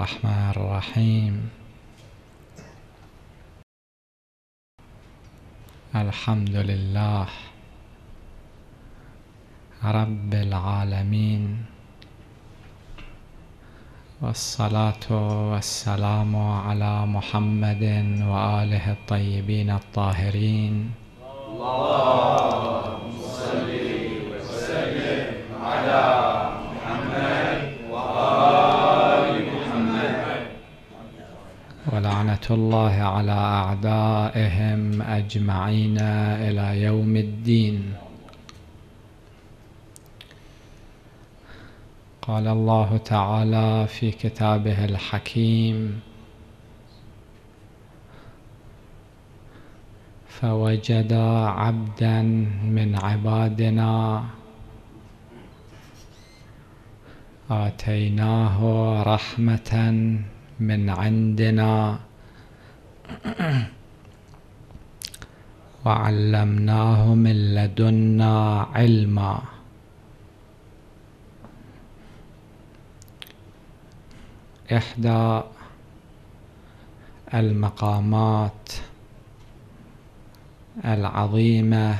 الرحمن الرحيم الحمد لله رب العالمين والصلاة والسلام على محمد وآله الطيبين الطاهرين اللهم صل وسلم على ولعنة الله على أعدائهم أجمعين إلى يوم الدين قال الله تعالى في كتابه الحكيم فوجد عبدا من عبادنا آتيناه رحمةً من عندنا وعلمناه من لدنا علما إحدى المقامات العظيمة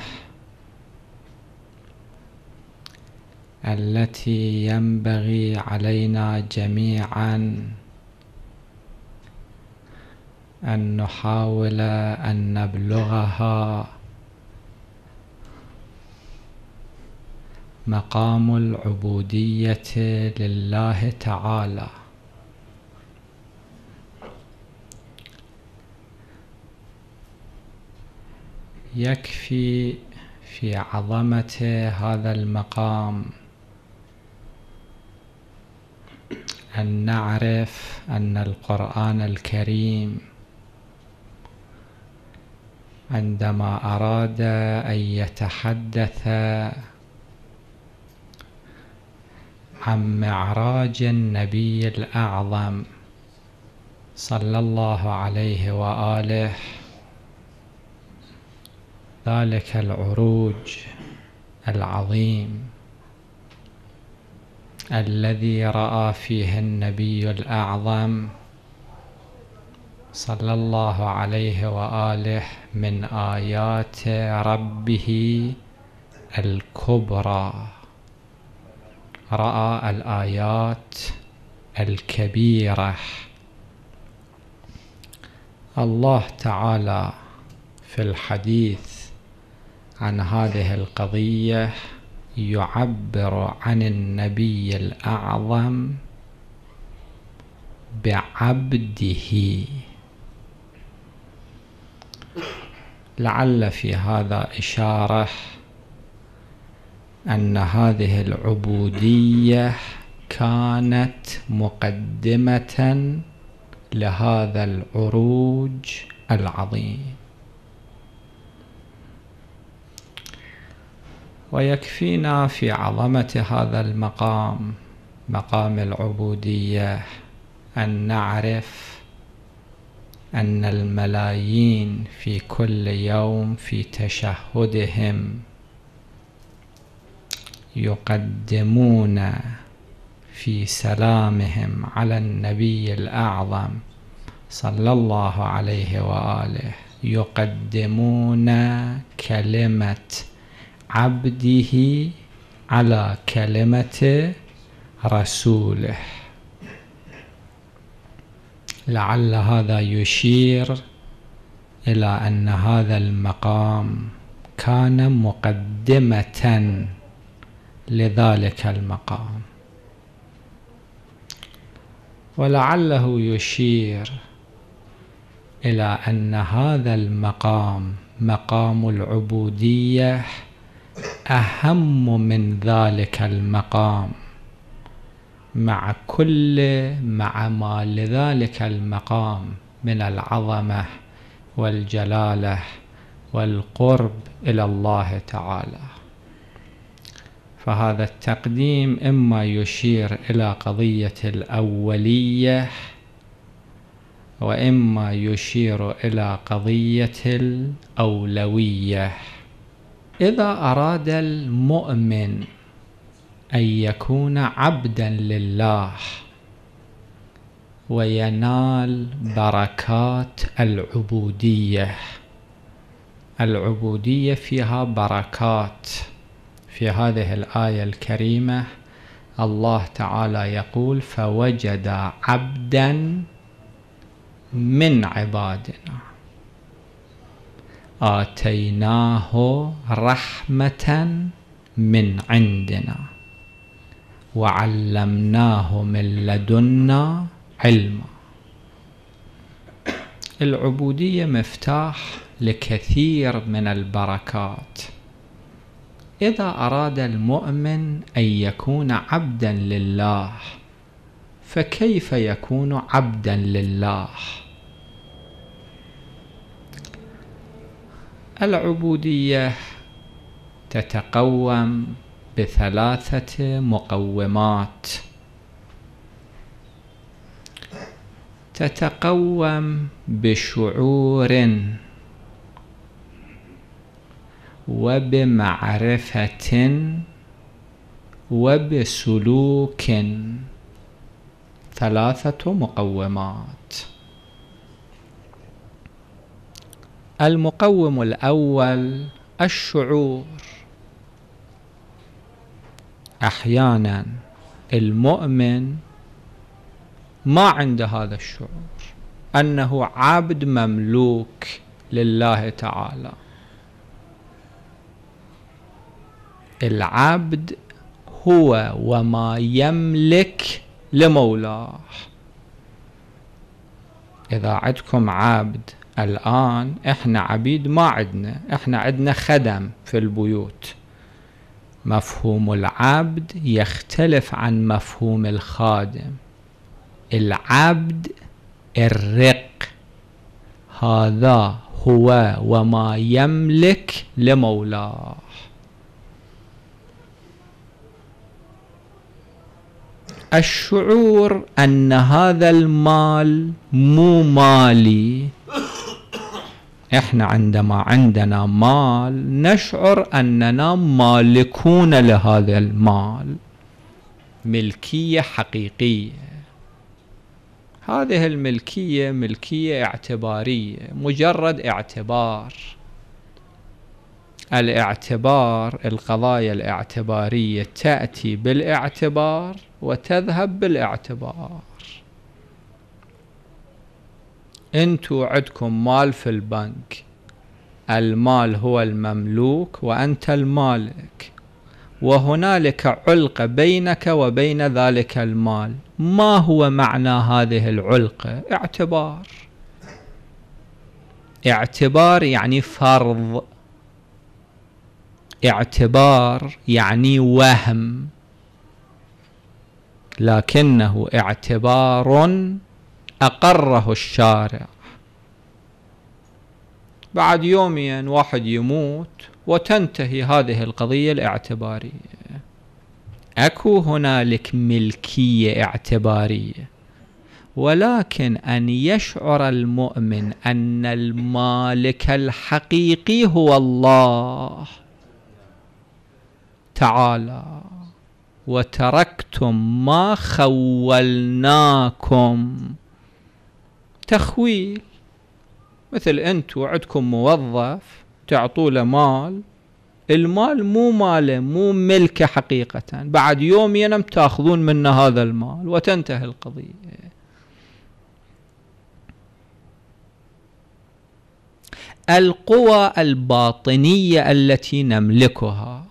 التي ينبغي علينا جميعاً أن نحاول أن نبلغها مقام العبودية لله تعالى يكفي في عظمة هذا المقام أن نعرف أن القرآن الكريم عندما أراد أن يتحدث عن معراج النبي الأعظم صلى الله عليه وآله ذلك العروج العظيم الذي رأى فيه النبي الأعظم صلى الله عليه وآله من آيات ربه الكبرى رأى الآيات الكبيرة الله تعالى في الحديث عن هذه القضية يعبر عن النبي الأعظم بعبده لعل في هذا إشارة أن هذه العبودية كانت مقدمة لهذا العروج العظيم ويكفينا في عظمة هذا المقام مقام العبودية أن نعرف أن الملايين في كل يوم في تشهدهم يقدمون في سلامهم على النبي الأعظم صلى الله عليه وآله يقدمون كلمة عبده على كلمة رسوله لعل هذا يشير إلى أن هذا المقام كان مقدمة لذلك المقام ولعله يشير إلى أن هذا المقام مقام العبودية أهم من ذلك المقام مع كل مع ما لذلك المقام من العظمه والجلاله والقرب الى الله تعالى فهذا التقديم اما يشير الى قضيه الاوليه واما يشير الى قضيه الاولويه اذا اراد المؤمن أن يكون عبدا لله وينال بركات العبودية العبودية فيها بركات في هذه الآية الكريمة الله تعالى يقول فوجد عبدا من عبادنا آتيناه رحمة من عندنا وعلمناه من لدنا علما العبودية مفتاح لكثير من البركات إذا أراد المؤمن أن يكون عبدا لله فكيف يكون عبدا لله العبودية تتقوم بثلاثة مقومات تتقوم بشعور وبمعرفة وبسلوك ثلاثة مقومات المقوم الأول الشعور احيانا المؤمن ما عنده هذا الشعور انه عبد مملوك لله تعالى العبد هو وما يملك لمولاه اذا عندكم عبد الان احنا عبيد ما عندنا احنا عندنا خدم في البيوت مفهوم العبد يختلف عن مفهوم الخادم العبد الرق هذا هو وما يملك لمولاه الشعور ان هذا المال مو مالي احنا عندما عندنا مال نشعر اننا مالكون لهذا المال ملكيه حقيقيه هذه الملكيه ملكيه اعتباريه مجرد اعتبار الاعتبار القضايا الاعتباريه تاتي بالاعتبار وتذهب بالاعتبار انتو عندكم مال في البنك المال هو المملوك وأنت المالك وهنالك علقة بينك وبين ذلك المال ما هو معنى هذه العلقة اعتبار اعتبار يعني فرض اعتبار يعني وهم لكنه اعتبار أقره الشارع بعد يومين واحد يموت وتنتهي هذه القضية الاعتبارية أكو هنالك ملكية اعتبارية ولكن أن يشعر المؤمن أن المالك الحقيقي هو الله تعالى وتركتم ما خولناكم تخويل مثل انت وعدكم موظف تعطوا له مال المال مو ماله مو ملكه حقيقة بعد يوم ينم تاخذون منه هذا المال وتنتهي القضية القوى الباطنية التي نملكها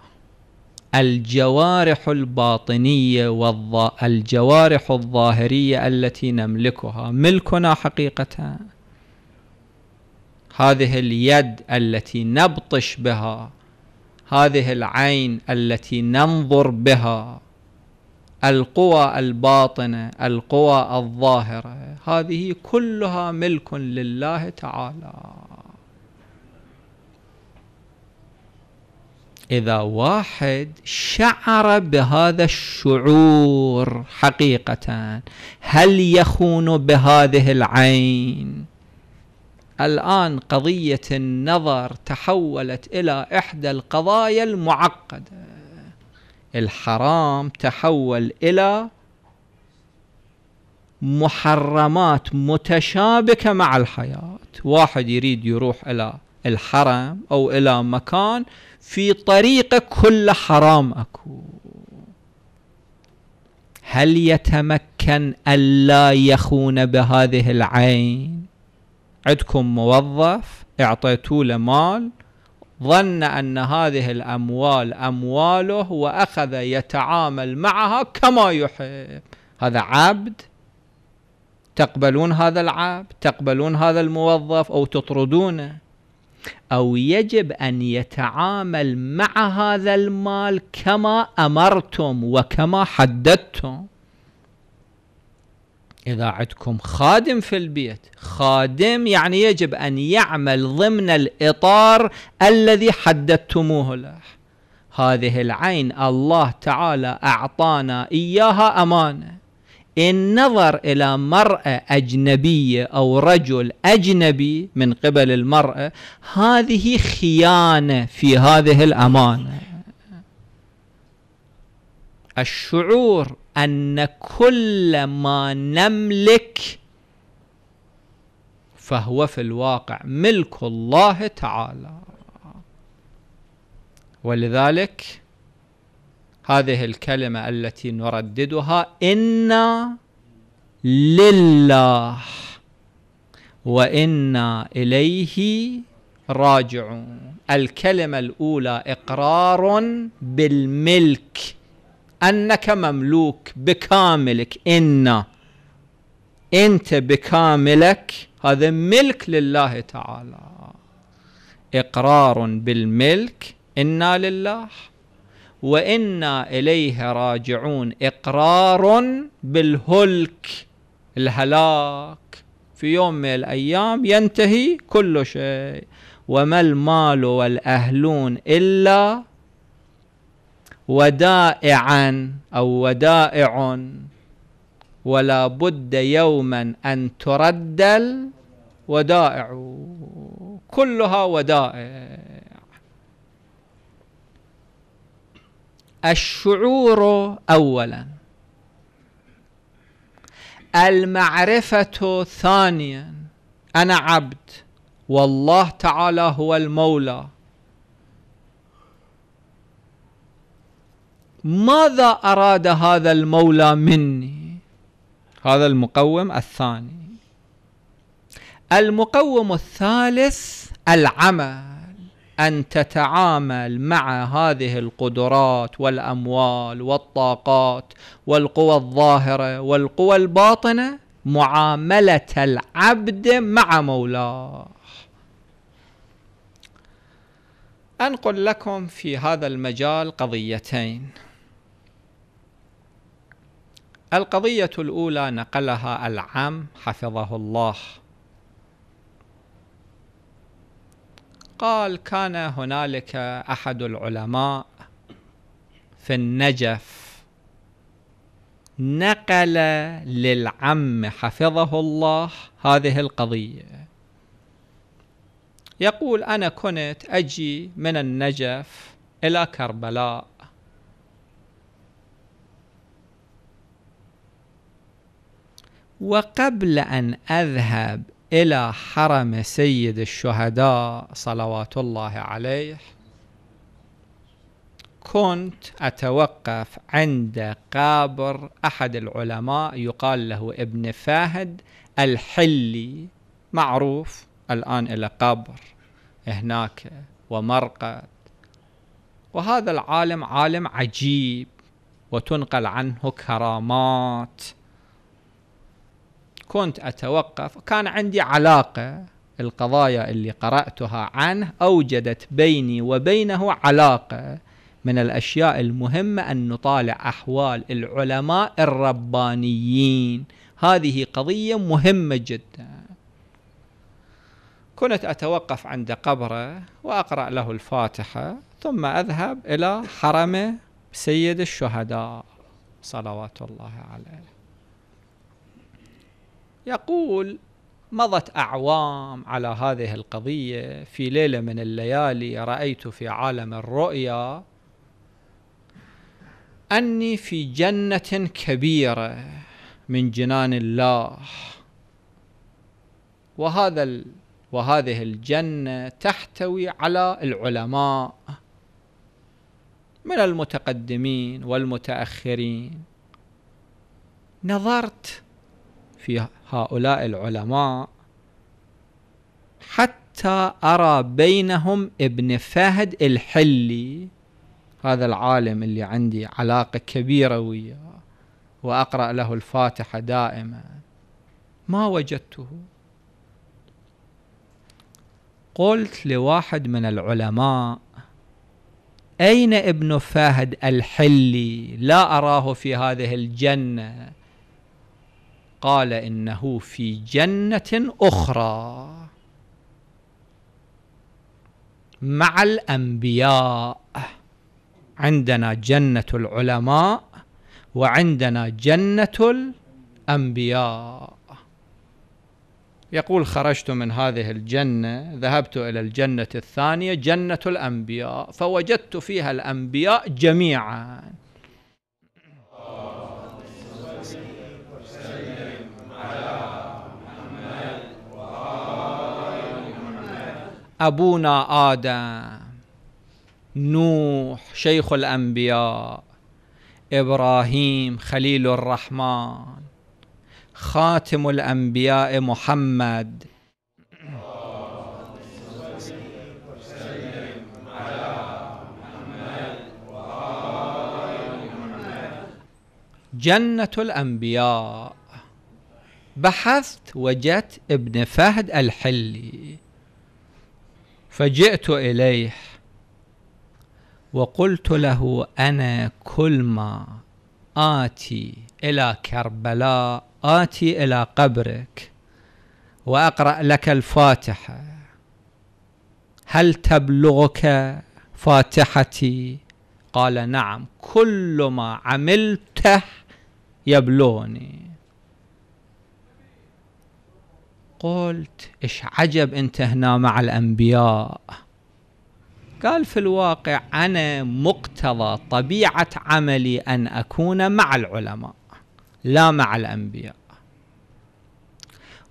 الجوارح الباطنية الجوارح الظاهرية التي نملكها ملكنا حقيقة هذه اليد التي نبطش بها هذه العين التي ننظر بها القوى الباطنة القوى الظاهرة هذه كلها ملك لله تعالى إذا واحد شعر بهذا الشعور حقيقة هل يخون بهذه العين؟ الآن قضية النظر تحولت إلى إحدى القضايا المعقدة الحرام تحول إلى محرمات متشابكة مع الحياة واحد يريد يروح إلى الحرم أو إلى مكان في طريقه كل حرام أكو هل يتمكن ألا يخون بهذه العين عندكم موظف اعطيتوا له مال ظن أن هذه الأموال أمواله وأخذ يتعامل معها كما يحب هذا عبد تقبلون هذا العبد تقبلون هذا الموظف أو تطردونه أو يجب أن يتعامل مع هذا المال كما أمرتم وكما حددتم إذا عندكم خادم في البيت خادم يعني يجب أن يعمل ضمن الإطار الذي حددتموه له هذه العين الله تعالى أعطانا إياها أمانة النظر إلى مرأة أجنبية أو رجل أجنبي من قبل المرأة هذه خيانة في هذه الأمانة الشعور أن كل ما نملك فهو في الواقع ملك الله تعالى ولذلك هذه الكلمة التي نرددها إنا لله وإنا إليه راجعون الكلمة الأولى إقرار بالملك أنك مملوك بكاملك إنا أنت بكاملك هذا ملك لله تعالى إقرار بالملك إنا لله وإنا إليه راجعون إقرار بالهلك الهلاك في يوم من الأيام ينتهي كل شيء وما المال والأهلون إلا ودائعا أو ودائع ولا بد يوما أن تردل ودائع كلها ودائع الشعور اولا المعرفه ثانيا انا عبد والله تعالى هو المولى ماذا اراد هذا المولى مني هذا المقوم الثاني المقوم الثالث العمى ان تتعامل مع هذه القدرات والاموال والطاقات والقوى الظاهره والقوى الباطنه معامله العبد مع مولاه انقل لكم في هذا المجال قضيتين القضيه الاولى نقلها العم حفظه الله قال كان هنالك احد العلماء في النجف نقل للعم حفظه الله هذه القضيه يقول انا كنت اجي من النجف الى كربلاء وقبل ان اذهب إلى حرم سيد الشهداء صلوات الله عليه كنت أتوقف عند قابر أحد العلماء يقال له ابن فهد الحلي معروف الآن إلى قبر هناك ومرقد وهذا العالم عالم عجيب وتنقل عنه كرامات كنت أتوقف كان عندي علاقة القضايا اللي قرأتها عنه أوجدت بيني وبينه علاقة من الأشياء المهمة أن نطالع أحوال العلماء الربانيين هذه قضية مهمة جدا كنت أتوقف عند قبره وأقرأ له الفاتحة ثم أذهب إلى حرم سيد الشهداء صلوات الله عليه يقول مضت أعوام على هذه القضية في ليلة من الليالي رأيت في عالم الرؤيا أني في جنة كبيرة من جنان الله وهذا ال وهذه الجنة تحتوي على العلماء من المتقدمين والمتأخرين نظرت في هؤلاء العلماء حتى أرى بينهم ابن فهد الحلي هذا العالم اللي عندي علاقة كبيرة وياه وأقرأ له الفاتحة دائما ما وجدته قلت لواحد من العلماء أين ابن فهد الحلي لا أراه في هذه الجنة قال إنه في جنة أخرى مع الأنبياء عندنا جنة العلماء وعندنا جنة الأنبياء يقول خرجت من هذه الجنة ذهبت إلى الجنة الثانية جنة الأنبياء فوجدت فيها الأنبياء جميعا ابونا ادم نوح شيخ الانبياء ابراهيم خليل الرحمن خاتم الانبياء محمد جنة الأنبياء بحثت وجدت ابن فهد الحلي فجئت إليه وقلت له أنا كل ما آتي إلى كربلاء آتي إلى قبرك وأقرأ لك الفاتحة هل تبلغك فاتحتي قال نعم كل ما عملته يبلغني قلت ايش عجب انت هنا مع الانبياء قال في الواقع انا مقتضى طبيعه عملي ان اكون مع العلماء لا مع الانبياء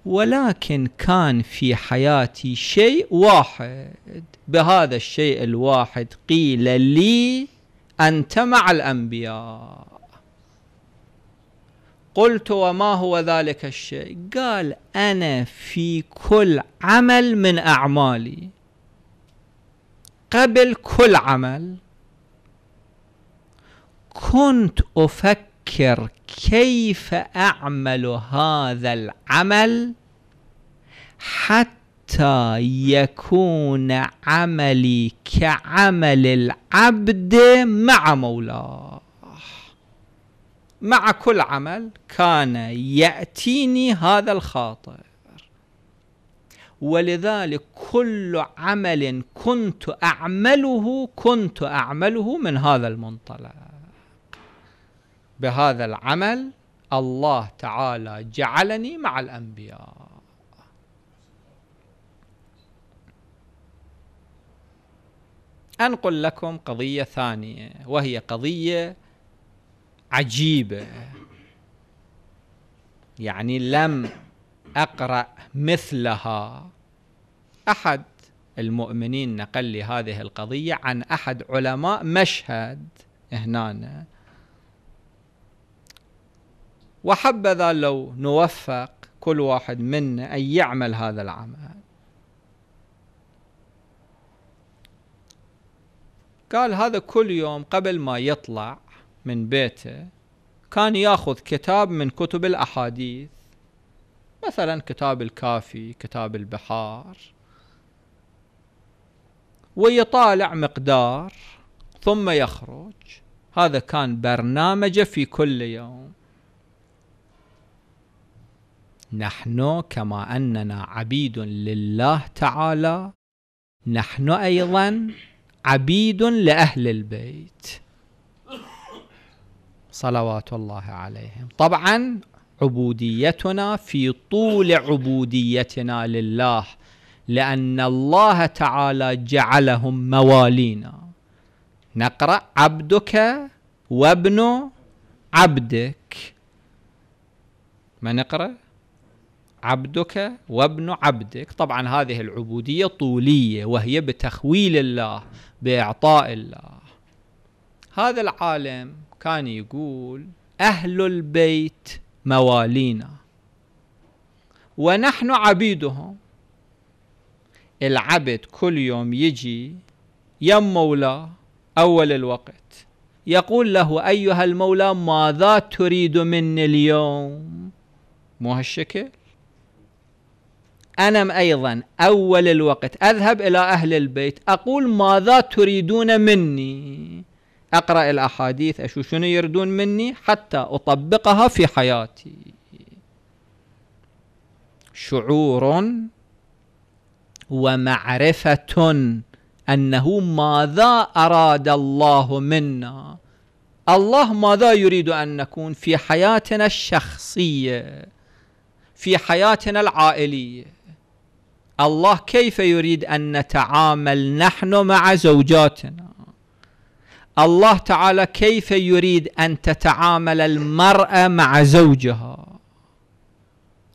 ولكن كان في حياتي شيء واحد بهذا الشيء الواحد قيل لي انت مع الانبياء قلت وما هو ذلك الشيء قال أنا في كل عمل من أعمالي قبل كل عمل كنت أفكر كيف أعمل هذا العمل حتى يكون عملي كعمل العبد مع مولاه مع كل عمل كان يأتيني هذا الخاطر ولذلك كل عمل كنت أعمله كنت أعمله من هذا المنطلق بهذا العمل الله تعالى جعلني مع الأنبياء أنقل لكم قضية ثانية وهي قضية عجيبه يعني لم اقرا مثلها احد المؤمنين نقل لي هذه القضيه عن احد علماء مشهد هنا وحبذا لو نوفق كل واحد منا ان يعمل هذا العمل قال هذا كل يوم قبل ما يطلع من بيته كان ياخذ كتاب من كتب الاحاديث مثلا كتاب الكافي كتاب البحار ويطالع مقدار ثم يخرج هذا كان برنامجه في كل يوم نحن كما اننا عبيد لله تعالى نحن ايضا عبيد لاهل البيت صلوات الله عليهم طبعا عبوديتنا في طول عبوديتنا لله لأن الله تعالى جعلهم موالينا نقرأ عبدك وابن عبدك ما نقرأ عبدك وابن عبدك طبعا هذه العبودية طولية وهي بتخويل الله بإعطاء الله هذا العالم كان يقول أهل البيت موالينا ونحن عبيدهم العبد كل يوم يجي يم مولاه أول الوقت يقول له أيها المولى ماذا تريد مني اليوم مو هالشكل أنا أيضا أول الوقت أذهب إلى أهل البيت أقول ماذا تريدون مني أقرأ الأحاديث أشوف شنو يردون مني حتى أطبقها في حياتي شعور ومعرفة أنه ماذا أراد الله منا الله ماذا يريد أن نكون في حياتنا الشخصية في حياتنا العائلية الله كيف يريد أن نتعامل نحن مع زوجاتنا الله تعالى كيف يريد أن تتعامل المرأة مع زوجها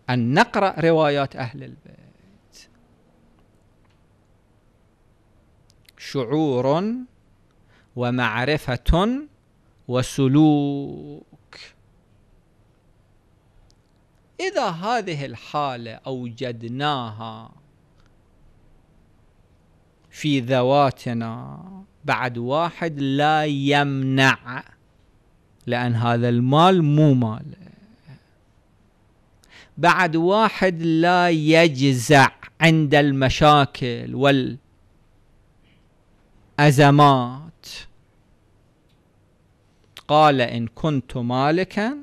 أن نقرأ روايات أهل البيت شعور ومعرفة وسلوك إذا هذه الحالة أوجدناها في ذواتنا بعد واحد لا يمنع لأن هذا المال مو مال بعد واحد لا يجزع عند المشاكل والأزمات قال إن كنت مالكا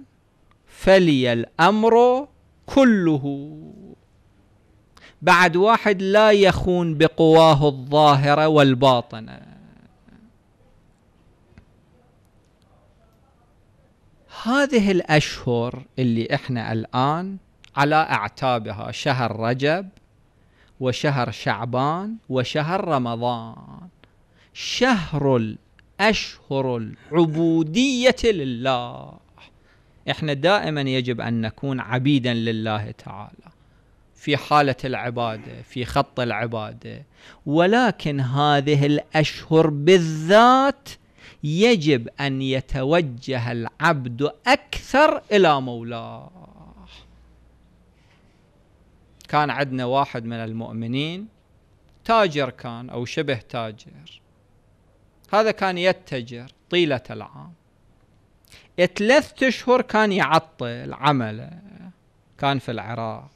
فلي الأمر كله بعد واحد لا يخون بقواه الظاهرة والباطنة هذه الأشهر اللي إحنا الآن على أعتابها شهر رجب وشهر شعبان وشهر رمضان شهر الأشهر العبودية لله إحنا دائما يجب أن نكون عبيدا لله تعالى في حالة العبادة في خط العبادة ولكن هذه الأشهر بالذات يجب أن يتوجه العبد أكثر إلى مولاه كان عندنا واحد من المؤمنين تاجر كان أو شبه تاجر هذا كان يتجر طيلة العام ثلاثة أشهر كان يعطل عمله كان في العراق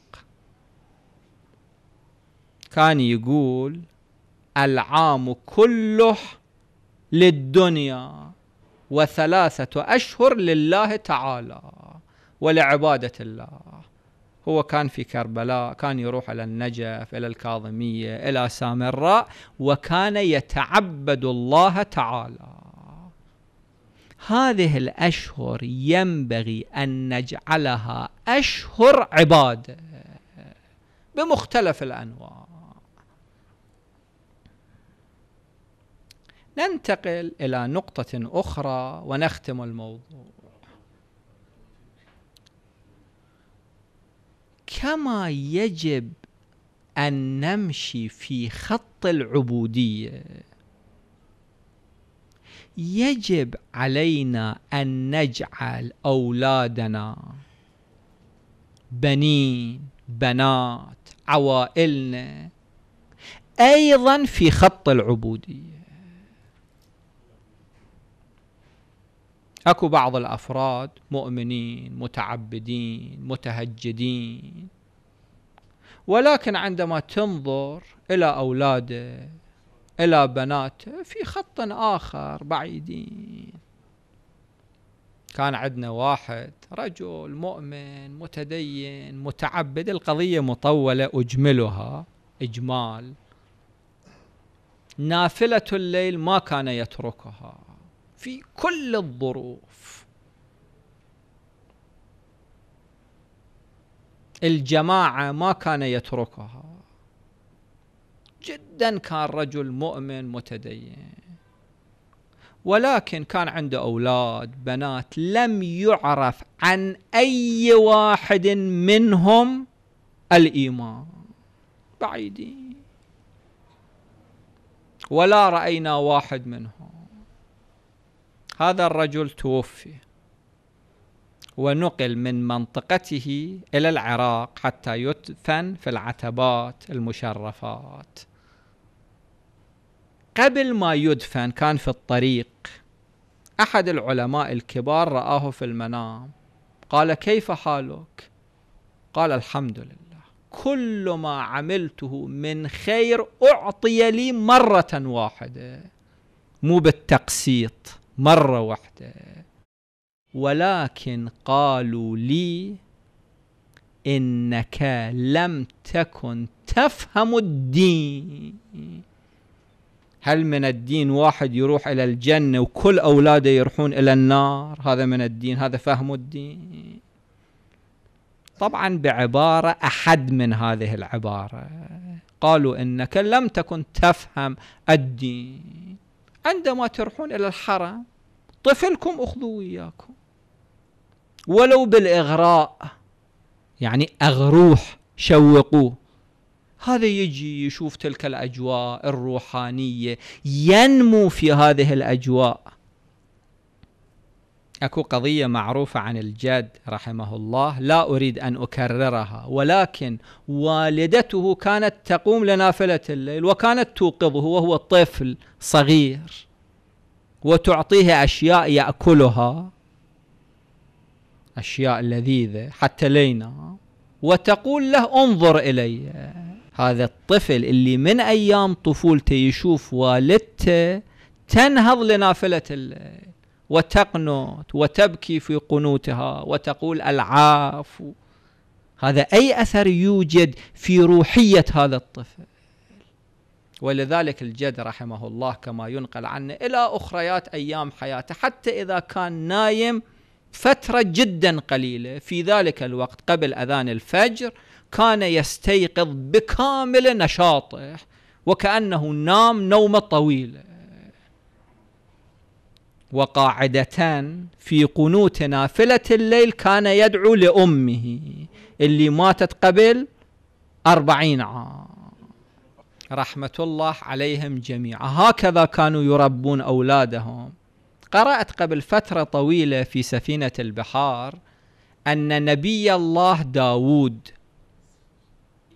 كان يقول العام كله للدنيا وثلاثة أشهر لله تعالى ولعبادة الله هو كان في كربلاء كان يروح إلى النجف إلى الكاظمية إلى سامراء وكان يتعبد الله تعالى هذه الأشهر ينبغي أن نجعلها أشهر عبادة بمختلف الأنواع ننتقل إلى نقطة أخرى ونختم الموضوع كما يجب أن نمشي في خط العبودية يجب علينا أن نجعل أولادنا بنين بنات عوائلنا أيضا في خط العبودية اكو بعض الافراد مؤمنين متعبدين متهجدين ولكن عندما تنظر الى اولاده الى بناته في خط اخر بعيدين كان عندنا واحد رجل مؤمن متدين متعبد القضيه مطوله اجملها اجمال نافله الليل ما كان يتركها في كل الظروف الجماعة ما كان يتركها جدا كان رجل مؤمن متدين ولكن كان عنده أولاد بنات لم يعرف عن أي واحد منهم الإيمان بعيدين ولا رأينا واحد منهم هذا الرجل توفي ونقل من منطقته إلى العراق حتى يدفن في العتبات المشرفات قبل ما يدفن كان في الطريق أحد العلماء الكبار رآه في المنام قال كيف حالك؟ قال الحمد لله كل ما عملته من خير أعطي لي مرة واحدة مو بالتقسيط مرة واحدة ولكن قالوا لي إنك لم تكن تفهم الدين هل من الدين واحد يروح إلى الجنة وكل أولاده يروحون إلى النار هذا من الدين هذا فهم الدين طبعا بعبارة أحد من هذه العبارة قالوا إنك لم تكن تفهم الدين عندما تروحون إلى الحرم طفلكم أخذوا وياكم ولو بالإغراء يعني أغروح شوقوه هذا يجي يشوف تلك الأجواء الروحانية ينمو في هذه الأجواء اكو قضيه معروفه عن الجد رحمه الله لا اريد ان اكررها ولكن والدته كانت تقوم لنافله الليل وكانت توقظه وهو طفل صغير وتعطيه اشياء ياكلها اشياء لذيذه حتى لينا وتقول له انظر الي هذا الطفل اللي من ايام طفولته يشوف والدته تنهض لنافله الليل وتقنط وتبكي في قنوتها وتقول العافو هذا أي أثر يوجد في روحية هذا الطفل ولذلك الجد رحمه الله كما ينقل عنه إلى أخريات أيام حياته حتى إذا كان نايم فترة جدا قليلة في ذلك الوقت قبل أذان الفجر كان يستيقظ بكامل نشاطه وكأنه نام نومة طويلة وقاعدتان في قنوت نافلة الليل كان يدعو لأمه اللي ماتت قبل أربعين عام رحمة الله عليهم جميعا هكذا كانوا يربون أولادهم قرأت قبل فترة طويلة في سفينة البحار أن نبي الله داود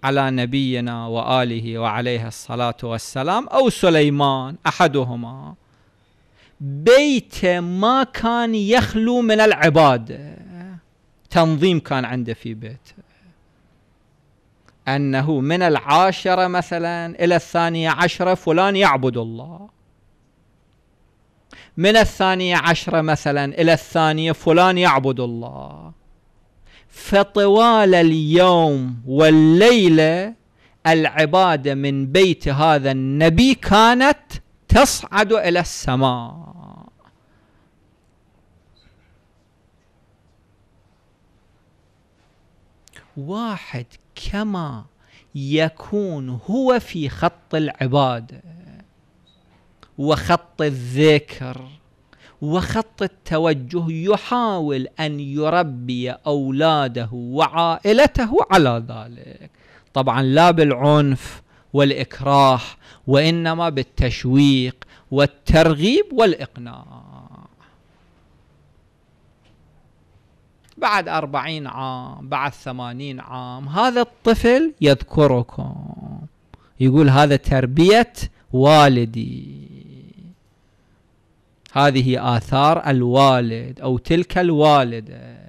على نبينا وآله وعليه الصلاة والسلام أو سليمان أحدهما بيت ما كان يخلو من العبادة تنظيم كان عنده في بيت أنه من العاشرة مثلا إلى الثانية عشرة فلان يعبد الله من الثانية عشرة مثلا إلى الثانية فلان يعبد الله فطوال اليوم والليلة العبادة من بيت هذا النبي كانت تصعد إلى السماء واحد كما يكون هو في خط العبادة وخط الذكر وخط التوجه يحاول أن يربي أولاده وعائلته على ذلك طبعا لا بالعنف والإكراه وإنما بالتشويق والترغيب والإقناع بعد أربعين عام بعد ثمانين عام هذا الطفل يذكركم يقول هذا تربية والدي هذه آثار الوالد أو تلك الوالدة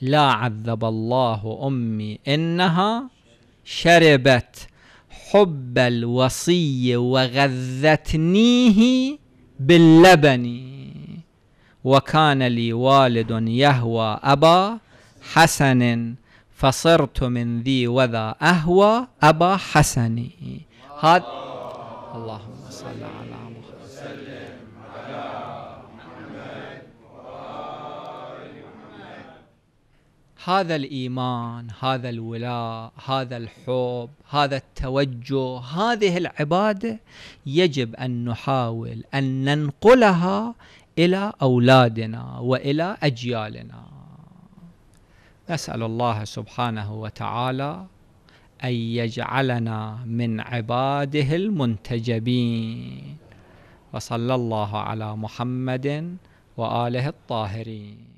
لا عذب الله أمي إنها شربت حب الوصي وغذتنيه باللبن وكان لي والد يهوى أبا حسن فصرت من ذي وذا أهوى أبا حسن هذا اللهم هذا الايمان هذا الولاء هذا الحب هذا التوجه هذه العباده يجب ان نحاول ان ننقلها الى اولادنا والى اجيالنا نسال الله سبحانه وتعالى ان يجعلنا من عباده المنتجبين وصلى الله على محمد واله الطاهرين